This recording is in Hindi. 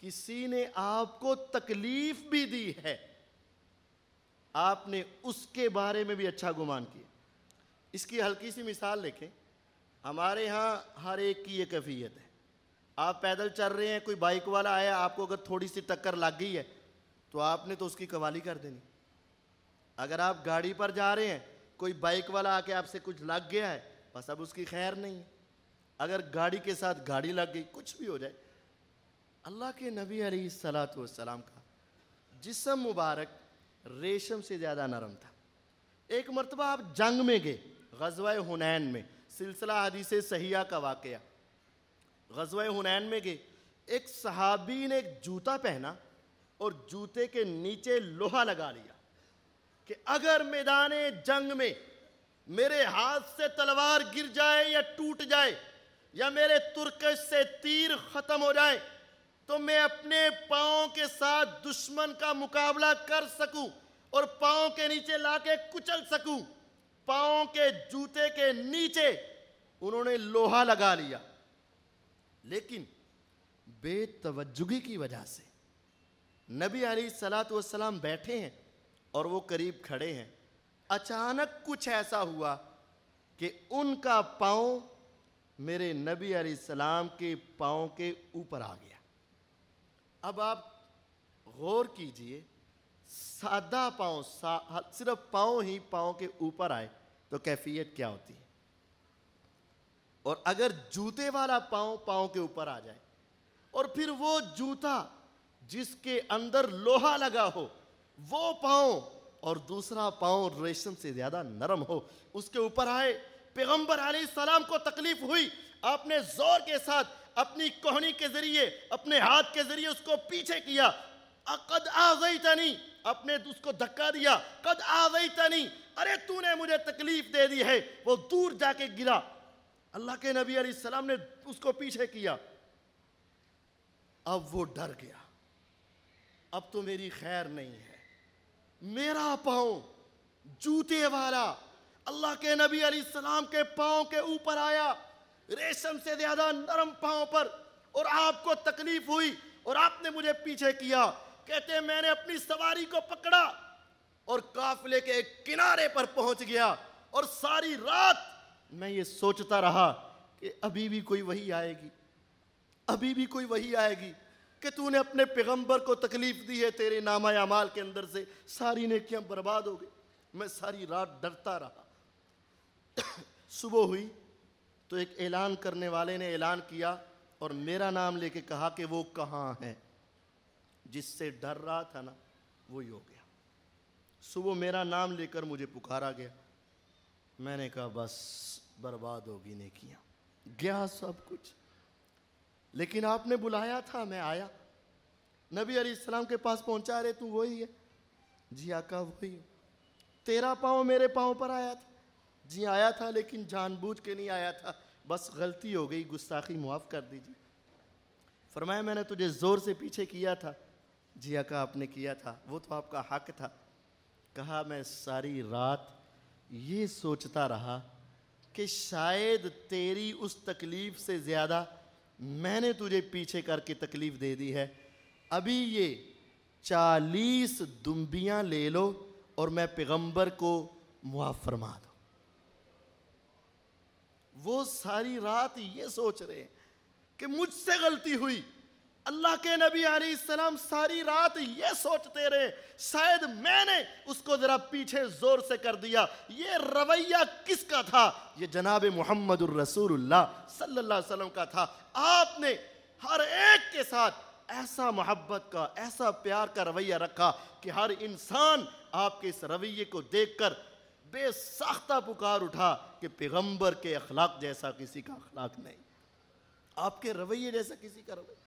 किसी ने आपको तकलीफ भी दी है आपने उसके बारे में भी अच्छा गुमान किया इसकी हल्की सी मिसाल देखें हमारे यहाँ हर एक की ये कैफियत है आप पैदल चल रहे हैं कोई बाइक वाला आया आपको अगर थोड़ी सी टक्कर लग गई है तो आपने तो उसकी कवाली कर देनी अगर आप गाड़ी पर जा रहे हैं कोई बाइक वाला आके आपसे कुछ लग गया है बस अब उसकी खैर नहीं है अगर गाड़ी के साथ गाड़ी लग गई कुछ भी हो जाए अल्लाह के नबी अली सलात का जिसम मुबारक रेशम से ज़्यादा नरम था एक मरतबा आप जंग में गए गजवा हुनैन में सिलसिला हदीस सहिया का वाक़ गजवा हुनैन में गए एक सहाबी ने एक जूता पहना और जूते के नीचे लोहा लगा लिया कि अगर मैदान जंग में मेरे हाथ से तलवार गिर जाए या टूट जाए या मेरे तुर्कश से तीर ख़त्म हो जाए तो मैं अपने पाओ के साथ दुश्मन का मुकाबला कर सकूं और पाओ के नीचे लाके कुचल सकूं पाओ के जूते के नीचे उन्होंने लोहा लगा लिया लेकिन बेतवजुगी की वजह से नबी अली सलात वसलाम बैठे हैं और वो करीब खड़े हैं अचानक कुछ ऐसा हुआ कि उनका पाँव मेरे नबी अली सलाम के पाँव के ऊपर आ गया अब आप गौर कीजिए सादा पाँव सा, हाँ, सिर्फ पाँव ही पाँव के ऊपर आए तो कैफियत क्या होती है और अगर जूते वाला पाँव पाँव के ऊपर आ जाए और फिर वो जूता जिसके अंदर लोहा लगा हो वो पाँव और दूसरा पाँव रेशम से ज़्यादा नरम हो उसके ऊपर आए पैगंबर सलाम को तकलीफ हुई आपने ज़ोर के साथ अपनी कोहनी के जरिए अपने हाथ के जरिए उसको पीछे किया आ गई तनी अपने उसको धक्का दिया कद आ गई तनी अरे तूने मुझे तकलीफ दे दी है वो दूर जाके गिरा अल्लाह के नबी सलाम ने उसको पीछे किया अब वो डर गया अब तो मेरी खैर नहीं है मेरा पाँव जूते वाला अल्लाह के नबी सलाम के पाओ के ऊपर आया रेशम से ज्यादा नरम पांव पर और आपको तकलीफ हुई और आपने मुझे पीछे किया कहते मैंने अपनी सवारी को पकड़ा और काफिले के एक किनारे पर पहुंच गया और सारी रात मैं ये सोचता रहा कि अभी भी कोई वही आएगी अभी भी कोई वही आएगी कि तूने अपने पैगंबर को तकलीफ दी है तेरे नामा अमाल के अंदर से सारी ने क्या बर्बाद हो गई मैं सारी रात डरता रहा सुबह हुई तो एक ऐलान करने वाले ने ऐलान किया और मेरा नाम लेके कहा कि वो कहाँ है जिससे डर रहा था ना वो ही हो गया सुबह मेरा नाम लेकर मुझे पुकारा गया मैंने कहा बस बर्बाद होगी ने किया गया सब कुछ लेकिन आपने बुलाया था मैं आया नबी अलीसलाम के पास पहुंचा रहे तू वही है जी आका वही तेरा पाँव मेरे पाँव पर आया था जी आया था लेकिन जानबूझ के नहीं आया था बस गलती हो गई गुस्ताखी मुआफ़ कर दीजिए फरमाया मैंने तुझे ज़ोर से पीछे किया था जिया का आपने किया था वो तो आपका हक था कहा मैं सारी रात ये सोचता रहा कि शायद तेरी उस तकलीफ़ से ज़्यादा मैंने तुझे पीछे करके तकलीफ़ दे दी है अभी ये चालीस दुम्बियाँ ले लो और मैं पैगंबर को मुआफ़ फरमा वो सारी रात ये सोच रहे हैं कि मुझसे गलती हुई अल्लाह के नबी आलम सारी रात ये सोचते रहे शायद मैंने उसको ज़रा पीछे ज़ोर से कर दिया ये रवैया किसका था ये जनाब मोहम्मद रसूलुल्लाह वसल्लम का था आपने हर एक के साथ ऐसा मोहब्बत का ऐसा प्यार का रवैया रखा कि हर इंसान आपके इस रवैये को देखकर बेसाख्ता पुकार उठा कि पैगंबर के अखलाक जैसा किसी का अखलाक नहीं आपके रवैये जैसा किसी का रवैया